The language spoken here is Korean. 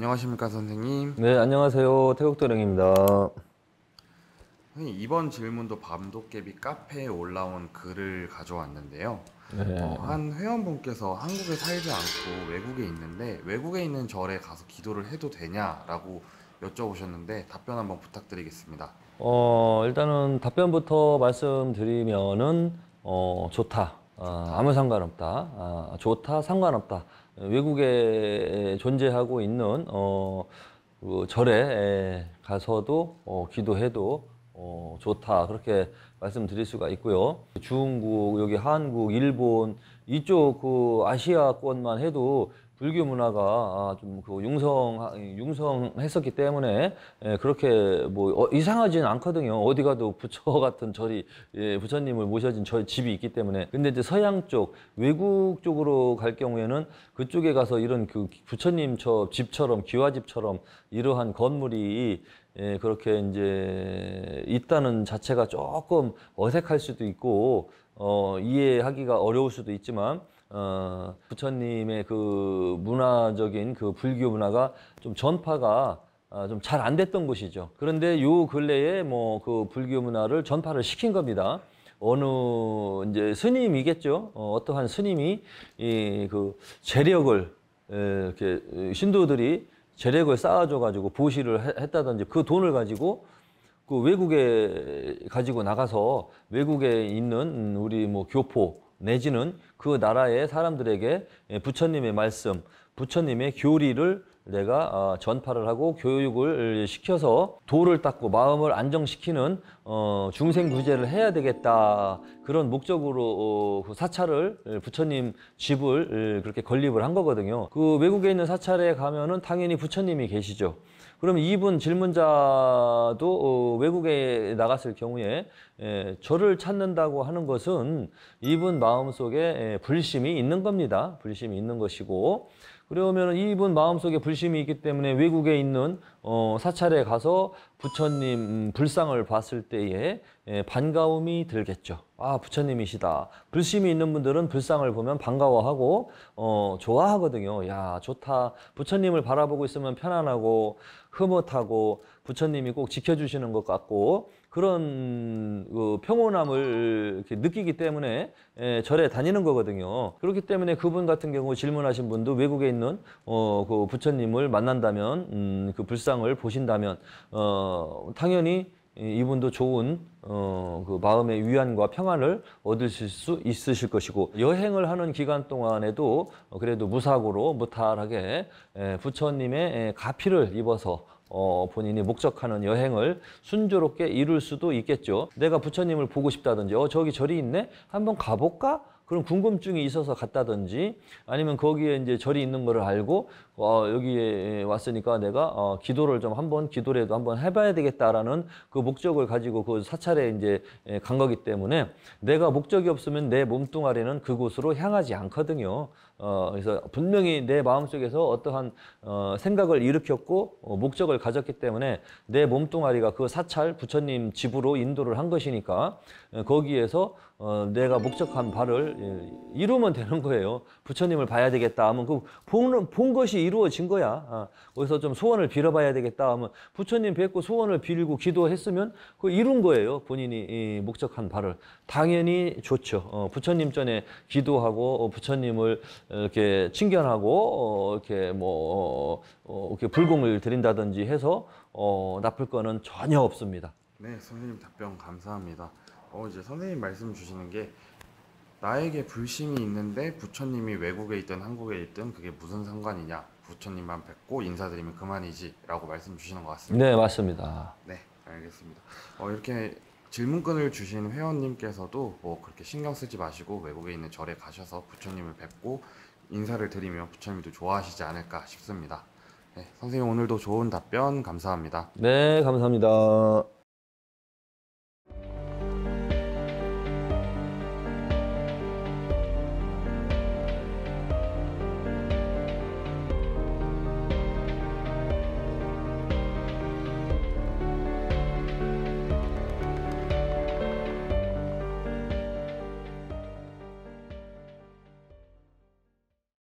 안녕하십니까 선생님. 네, 안녕하세요. 태국도령입니다. 선생님, 이번 질문도 밤도깨비 카페에 올라온 글을 가져왔는데요. 네. 어, 한 회원분께서 한국에 살지 않고 외국에 있는데 외국에 있는 절에 가서 기도를 해도 되냐라고 여쭤보셨는데 답변 한번 부탁드리겠습니다. 어, 일단은 답변부터 말씀드리면은 어, 좋다. 아, 무 상관없다. 아, 좋다. 상관없다. 외국에 존재하고 있는 어, 그 절에 가서도 어, 기도해도 어, 좋다 그렇게 말씀드릴 수가 있고요. 중국 여기 한국 일본 이쪽 그 아시아권만 해도 불교 문화가 아, 좀그 융성 융성했었기 때문에 예, 그렇게 뭐 어, 이상하진 않거든요. 어디 가도 부처 같은 절이 예, 부처님을 모셔진 절 집이 있기 때문에. 근데 이제 서양 쪽 외국 쪽으로 갈 경우에는 그쪽에 가서 이런 그 부처님 저 집처럼 기와집처럼 이러한 건물이 예, 그렇게 이제 있다는 자체가 조금 어색할 수도 있고 어, 이해하기가 어려울 수도 있지만 어, 부처님의 그 문화적인 그 불교 문화가 좀 전파가 아, 좀잘 안 됐던 곳이죠. 그런데 요 근래에 뭐 그 불교 문화를 전파를 시킨 겁니다. 어느 이제 스님이겠죠. 어, 떠한 스님이 이 그 재력을 이렇게 신도들이 재력을 쌓아줘가지고 보시를 했다든지 그 돈을 가지고 그 외국에 가지고 나가서 외국에 있는 우리 뭐 교포 내지는 그 나라의 사람들에게 예, 부처님의 말씀, 부처님의 교리를 내가 어, 전파를 하고 교육을 시켜서 도를 닦고 마음을 안정시키는 어, 중생 구제를 해야 되겠다 그런 목적으로 어, 그 사찰을 예, 부처님 집을 예, 그렇게 건립을 한 거거든요. 그 외국에 있는 사찰에 가면은 당연히 부처님이 계시죠. 그럼 이분 질문자도 외국에 나갔을 경우에 예, 저를 찾는다고 하는 것은 이분 마음속에 불심이 있는 겁니다. 불심이 있는 것이고 그러면 이분 마음속에 불심이 있기 때문에 외국에 있는 어, 사찰에 가서 부처님 음, 불상을 봤을 때에 예, 반가움이 들겠죠. 아, 부처님이시다. 불심이 있는 분들은 불상을 보면 반가워하고, 어, 좋아하거든요. 야, 좋다. 부처님을 바라보고 있으면 편안하고, 흐뭇하고, 부처님이 꼭 지켜주시는 것 같고, 그런 그 평온함을 느끼기 때문에 예, 절에 다니는 거거든요. 그렇기 때문에 그분 같은 경우 질문하신 분도 외국에 있는 어, 그 부처님을 만난다면, 음, 그 불상을 보신다면, 어, 당연히 이분도 좋은 어, 그 마음의 위안과 평안을 얻으실 수 있으실 것이고 여행을 하는 기간 동안에도 그래도 무사고로 무탈하게 부처님의 가피를 입어서 어, 본인이 목적하는 여행을 순조롭게 이룰 수도 있겠죠. 내가 부처님을 보고 싶다든지 어 저기 절이 있네 한번 가볼까 그런 궁금증이 있어서 갔다든지 아니면 거기에 이제 절이 있는 거를 알고 어, 여기에 왔으니까 내가 어, 기도를 좀 한번 기도라도 한번 해봐야 되겠다라는 그 목적을 가지고 그 사찰에 이제 예, 간 거기 때문에 내가 목적이 없으면 내 몸뚱아리는 그곳으로 향하지 않거든요. 어, 그래서 분명히 내 마음속에서 어떠한 어, 생각을 일으켰고 어, 목적을 가졌기 때문에 내 몸뚱아리가 그 사찰 부처님 집으로 인도를 한 것이니까 어, 거기에서 어, 내가 목적한 바를 예, 이루면 되는 거예요. 부처님을 봐야 되겠다 하면 그본 본 것이 이루어진 거야. 아, 거기서 좀 소원을 빌어봐야 되겠다 하면 부처님 뵙고 소원을 빌고 기도했으면 그 이룬 거예요. 본인이 이 목적한 바를 당연히 좋죠. 어, 부처님 전에 기도하고 어, 부처님을 이렇게 칭견하고 어, 이렇게 뭐 어, 이렇게 불공을 드린다든지 해서 어, 나쁠 거는 전혀 없습니다. 네, 선생님 답변 감사합니다. 어 이제 선생님 말씀 주시는 게 나에게 불심이 있는데 부처님이 외국에 있든 한국에 있든 그게 무슨 상관이냐 부처님만 뵙고 인사드리면 그만이지라고 말씀 주시는 것 같습니다. 네 맞습니다. 네 알겠습니다. 어 이렇게 질문권을 주신 회원님께서도 뭐 그렇게 신경 쓰지 마시고 외국에 있는 절에 가셔서 부처님을 뵙고 인사를 드리면 부처님도 좋아하시지 않을까 싶습니다. 네, 선생님 오늘도 좋은 답변 감사합니다. 네, 감사합니다.